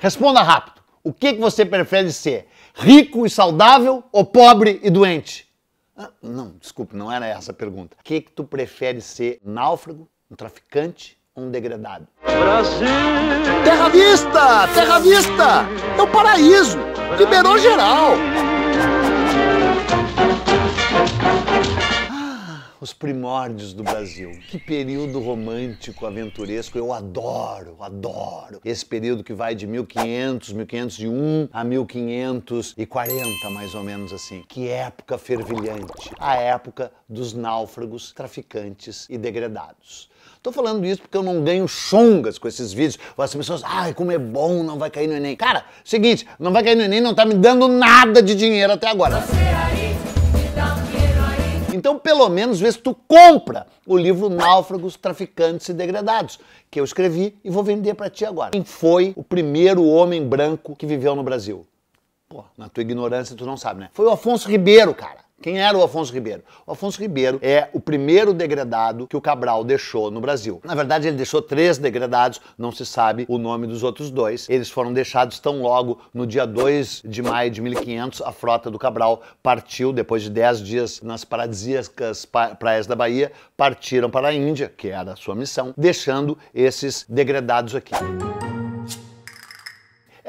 Responda rápido. O que, que você prefere ser? Rico e saudável ou pobre e doente? Ah, não, desculpe, não era essa a pergunta. O que, que tu prefere ser? náufrago, um traficante ou um degradado? Brasil! Terra vista! Terra vista! É o um paraíso! Liberou geral! os primórdios do Brasil. Que período romântico, aventuresco, eu adoro, adoro. Esse período que vai de 1500, 1501 a 1540, mais ou menos assim. Que época fervilhante. A época dos náufragos, traficantes e degradados. Tô falando isso porque eu não ganho chongas com esses vídeos. As assim, pessoas, ai, como é bom, não vai cair no Enem. Cara, seguinte, não vai cair no Enem, não tá me dando nada de dinheiro até agora. Então, pelo menos, vê se tu compra o livro Náufragos, Traficantes e degradados que eu escrevi e vou vender para ti agora. Quem foi o primeiro homem branco que viveu no Brasil? Pô, na tua ignorância tu não sabe, né? Foi o Afonso Ribeiro, cara. Quem era o Afonso Ribeiro? O Afonso Ribeiro é o primeiro degradado que o Cabral deixou no Brasil. Na verdade, ele deixou três degradados, não se sabe o nome dos outros dois. Eles foram deixados tão logo no dia 2 de maio de 1500. A frota do Cabral partiu, depois de 10 dias nas paradisíacas praias da Bahia, partiram para a Índia, que era a sua missão, deixando esses degradados aqui.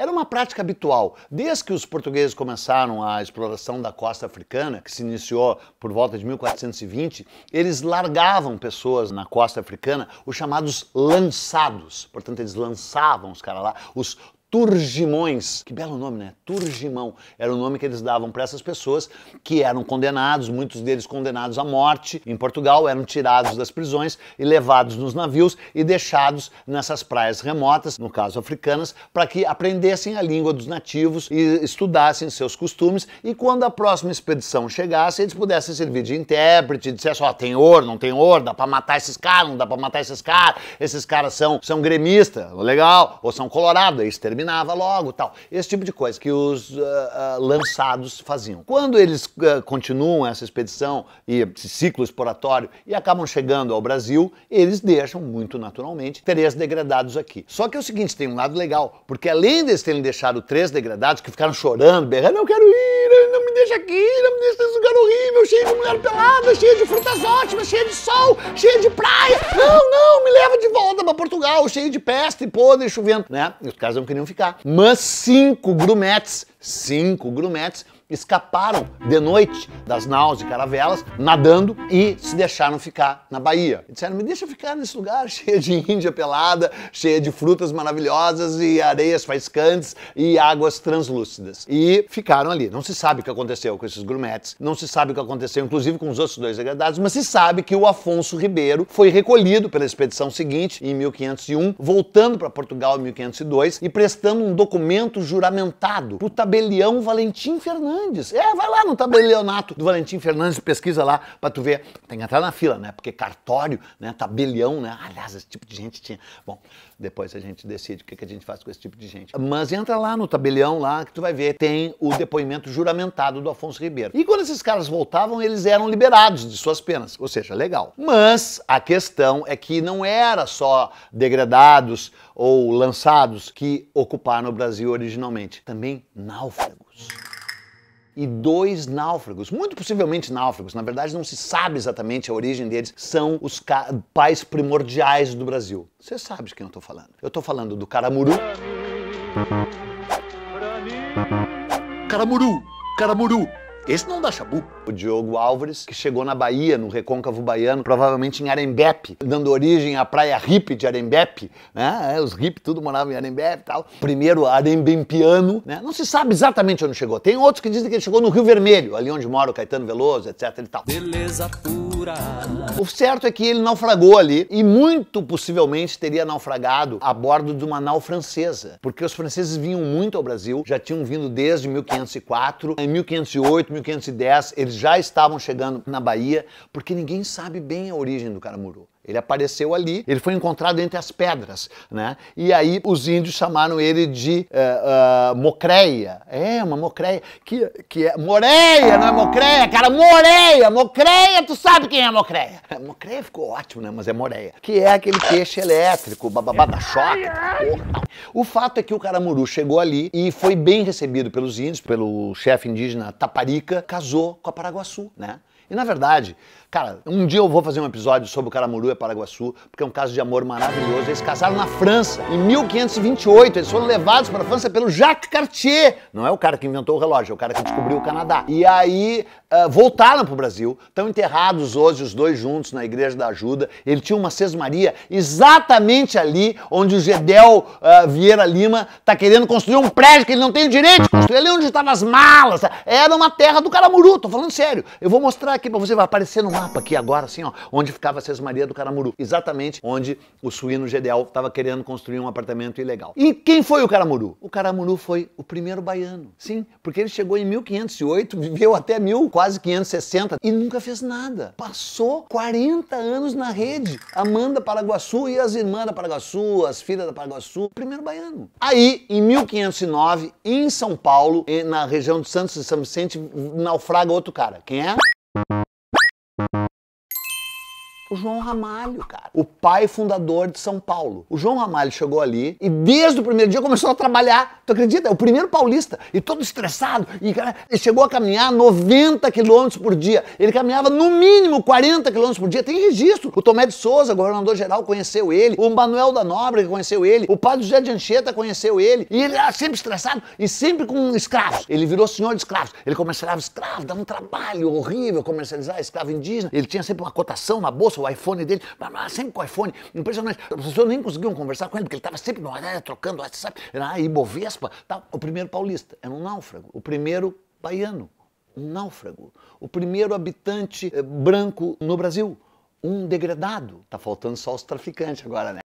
Era uma prática habitual. Desde que os portugueses começaram a exploração da costa africana, que se iniciou por volta de 1420, eles largavam pessoas na costa africana, os chamados lançados. Portanto, eles lançavam os caras lá, os Turgimões, que belo nome, né? Turgimão. Era o nome que eles davam para essas pessoas que eram condenados, muitos deles condenados à morte em Portugal, eram tirados das prisões e levados nos navios e deixados nessas praias remotas, no caso africanas, para que aprendessem a língua dos nativos e estudassem seus costumes e quando a próxima expedição chegasse, eles pudessem servir de intérprete, dissessem, ó, oh, tem ouro, não tem ouro, dá para matar esses caras, não dá para matar esses caras, esses caras são, são gremistas, legal, ou são colorados, é aí terminava logo tal. Esse tipo de coisa que os uh, uh, lançados faziam. Quando eles uh, continuam essa expedição e esse ciclo exploratório e acabam chegando ao Brasil, eles deixam muito naturalmente três degradados aqui. Só que é o seguinte, tem um lado legal, porque além deles terem deixado três degradados que ficaram chorando, berrando, não quero ir, não me deixa aqui, não me deixa nesse lugar horrível, cheio de mulher pelada, cheio de frutas ótimas, cheio de sol, cheio de praia, não, não, me leva de volta para Portugal, cheio de peste, podre, chovendo, né? E os caras não queriam ficar. Mas cinco grumetes, cinco grumetes escaparam de noite das naus e caravelas, nadando e se deixaram ficar na Bahia. E disseram: me deixa ficar nesse lugar cheio de índia pelada, cheio de frutas maravilhosas e areias faiscantes e águas translúcidas. E ficaram ali. Não se sabe o que aconteceu com esses grumetes, não se sabe o que aconteceu, inclusive com os outros dois degradados, mas se sabe que o Afonso Ribeiro foi recolhido pela expedição seguinte, em 1501, voltando para Portugal em 1502 e prestando um documento juramentado para o tabelião Valentim Fernandes. Fernandes. É, vai lá no tabelionato do Valentim Fernandes, pesquisa lá pra tu ver. Tem que entrar na fila, né? Porque cartório, né? Tabelião, né? Aliás, esse tipo de gente tinha. Bom, depois a gente decide o que, que a gente faz com esse tipo de gente. Mas entra lá no tabelião lá que tu vai ver, tem o depoimento juramentado do Afonso Ribeiro. E quando esses caras voltavam, eles eram liberados de suas penas. Ou seja, legal. Mas a questão é que não era só degradados ou lançados que ocuparam o Brasil originalmente. Também náufragos e dois náufragos, muito possivelmente náufragos, na verdade não se sabe exatamente a origem deles, são os pais primordiais do Brasil. Você sabe de quem eu estou falando. Eu estou falando do Caramuru. Caramuru, Caramuru, esse não dá chabu. O Diogo Álvares, que chegou na Bahia, no recôncavo baiano, provavelmente em Arembepe, dando origem à praia hippie de Arembepe, né? É, os hippies tudo moravam em Arembepe e tal. Primeiro arembempiano, né? Não se sabe exatamente onde chegou. Tem outros que dizem que ele chegou no Rio Vermelho, ali onde mora o Caetano Veloso, etc e tal. Beleza pura o certo é que ele naufragou ali e muito possivelmente teria naufragado a bordo de uma nau francesa, porque os franceses vinham muito ao Brasil, já tinham vindo desde 1504, em 1508, 1510 eles já estavam chegando na Bahia, porque ninguém sabe bem a origem do caramuru. Ele apareceu ali, ele foi encontrado entre as pedras, né? E aí os índios chamaram ele de uh, eh, uh, eh, mocreia. É, uma mocreia. Que, que é moreia, não é mocreia, cara, moreia, mocreia, tu sabe quem é mocreia. mocreia ficou ótimo, né? Mas é moreia. Que é aquele peixe elétrico, bababá da O fato é que o caramuru chegou ali e foi bem recebido pelos índios, pelo chefe indígena Taparica, casou com a Paraguaçu, né? E na verdade, Cara, um dia eu vou fazer um episódio sobre o Caramuru e Paraguaçu, porque é um caso de amor maravilhoso. Eles casaram na França, em 1528. Eles foram levados para a França pelo Jacques Cartier. Não é o cara que inventou o relógio, é o cara que descobriu o Canadá. E aí uh, voltaram para o Brasil, estão enterrados hoje os dois juntos na Igreja da Ajuda. Ele tinha uma sesmaria exatamente ali onde o Gedel uh, Vieira Lima está querendo construir um prédio que ele não tem o direito de construir. Ali onde estavam as malas. Era uma terra do Caramuru, tô falando sério. Eu vou mostrar aqui para você, vai aparecer no mapa aqui agora, assim, ó, onde ficava a Sesmaria do Caramuru. Exatamente onde o suíno Gedeal estava querendo construir um apartamento ilegal. E quem foi o Caramuru? O Caramuru foi o primeiro baiano. Sim, porque ele chegou em 1508, viveu até mil, quase 560 e nunca fez nada. Passou 40 anos na rede. Amanda Paraguaçu e as irmãs da Paraguaçu, as filhas da Paraguaçu, primeiro baiano. Aí, em 1509, em São Paulo, na região de Santos e São Vicente, naufraga outro cara. Quem é? O João Ramalho, cara. O pai fundador de São Paulo. O João Ramalho chegou ali e desde o primeiro dia começou a trabalhar. Tu acredita? É o primeiro paulista. E todo estressado. E ele chegou a caminhar 90 quilômetros por dia. Ele caminhava no mínimo 40 quilômetros por dia. Tem registro. O Tomé de Souza, governador geral, conheceu ele. O Manuel da Nóbrega conheceu ele. O padre José de Anchieta conheceu ele. E ele era sempre estressado e sempre com escravos. Ele virou senhor de escravos. Ele comercializava escravos, dava um trabalho horrível comercializar escravo indígena. Ele tinha sempre uma cotação na bolsa o iPhone dele, sempre com o iPhone, impressionante. As pessoas nem conseguiam conversar com ele, porque ele estava sempre no trocando sabe? ah, Ibovespa, tal. O primeiro paulista era um náufrago, o primeiro baiano, um náufrago, o primeiro habitante eh, branco no Brasil, um degradado. Tá faltando só os traficantes agora, né?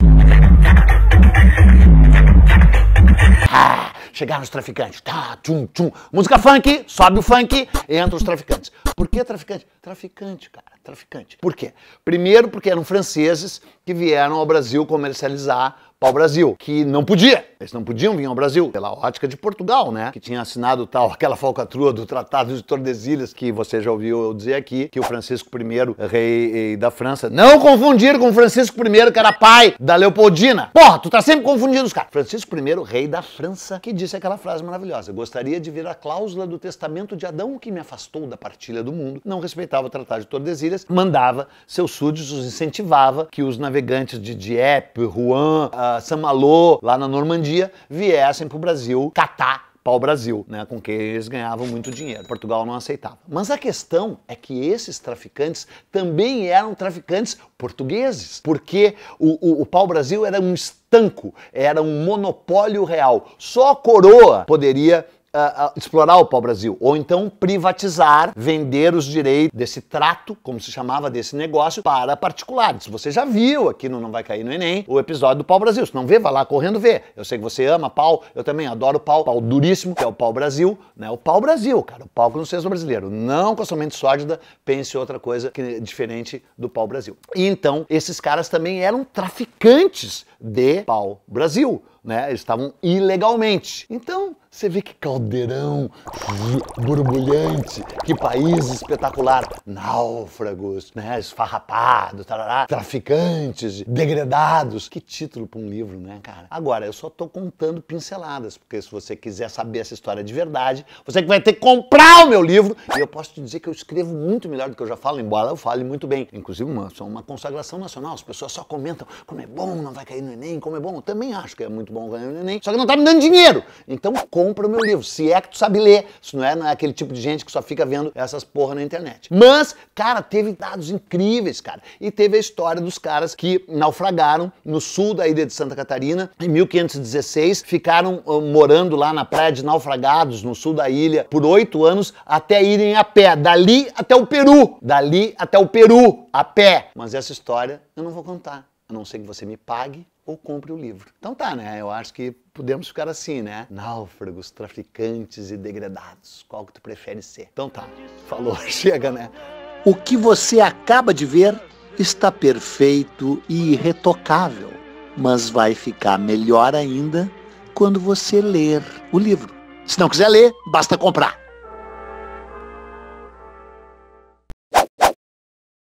chegaram os traficantes. Tá, tchum, tchum. Música funk, sobe o funk, entram os traficantes. Por que traficante? Traficante, cara, traficante. Por quê? Primeiro porque eram franceses que vieram ao Brasil comercializar pau-brasil, que não podia. Eles não podiam vir ao Brasil, pela ótica de Portugal, né? Que tinha assinado tal, aquela falcatrua do Tratado de Tordesilhas, que você já ouviu eu dizer aqui, que o Francisco I, rei, da França, não confundir com Francisco I, que era pai da Leopoldina. Porra, tu tá sempre confundindo os caras. Francisco I, rei da França, que disse aquela frase maravilhosa: Gostaria de ver a cláusula do testamento de Adão que me afastou da partilha do mundo, não respeitava o Tratado de Tordesilhas, mandava seus súditos, incentivava que os navegantes de Dieppe, Rouen, uh, Saint-Malo, lá na Normandia, dia viessem para o Brasil catar pau-brasil, né, com quem eles ganhavam muito dinheiro. Portugal não aceitava. Mas a questão é que esses traficantes também eram traficantes portugueses, porque o, o, o pau-brasil era um estanco, era um monopólio real. Só a coroa poderia uh, uh, explorar o pau-brasil, ou então privatizar, vender os direitos desse trato, como se chamava desse negócio, para particulares. Você já viu aqui no Não Vai Cair no Enem o episódio do pau-brasil. Se não vê, vai lá correndo ver. Eu sei que você ama pau, eu também adoro pau, pau duríssimo, que é o pau-brasil, né? O pau-brasil, cara, o pau que não seja brasileiro. Não com a sua mente sórdida, pense outra coisa que, diferente do pau-brasil. E então, esses caras também eram traficantes de pau-brasil. Né, eles estavam ilegalmente. Então, você vê que caldeirão borbulhante, que país espetacular. Náufragos, né? Esfarrapados, traficantes, degradados. Que título para um livro, né, cara? Agora, eu só tô contando pinceladas, porque se você quiser saber essa história de verdade, você que vai ter que comprar o meu livro. E eu posso te dizer que eu escrevo muito melhor do que eu já falo, embora eu fale muito bem. Inclusive, uma, sou uma consagração nacional. As pessoas só comentam como é bom, não vai cair no Enem, como é bom. Eu também acho que é muito bom ganhar no Enem, só que não tá me dando dinheiro. Então, como compra o meu livro. Se é que tu sabe ler, se não é, não é aquele tipo de gente que só fica vendo essas porra na internet. Mas, cara, teve dados incríveis, cara. E teve a história dos caras que naufragaram no sul da ilha de Santa Catarina em 1516, ficaram uh, morando lá na praia de naufragados no sul da ilha por oito anos até irem a pé, dali até o Peru, dali até o Peru, a pé. Mas essa história eu não vou contar a não ser que você me pague ou compre o livro. Então tá, né? Eu acho que podemos ficar assim, né? Náufragos, traficantes e degradados. Qual que tu prefere ser? Então tá. Falou, chega, né? O que você acaba de ver está perfeito e irretocável, mas vai ficar melhor ainda quando você ler o livro. Se não quiser ler, basta comprar.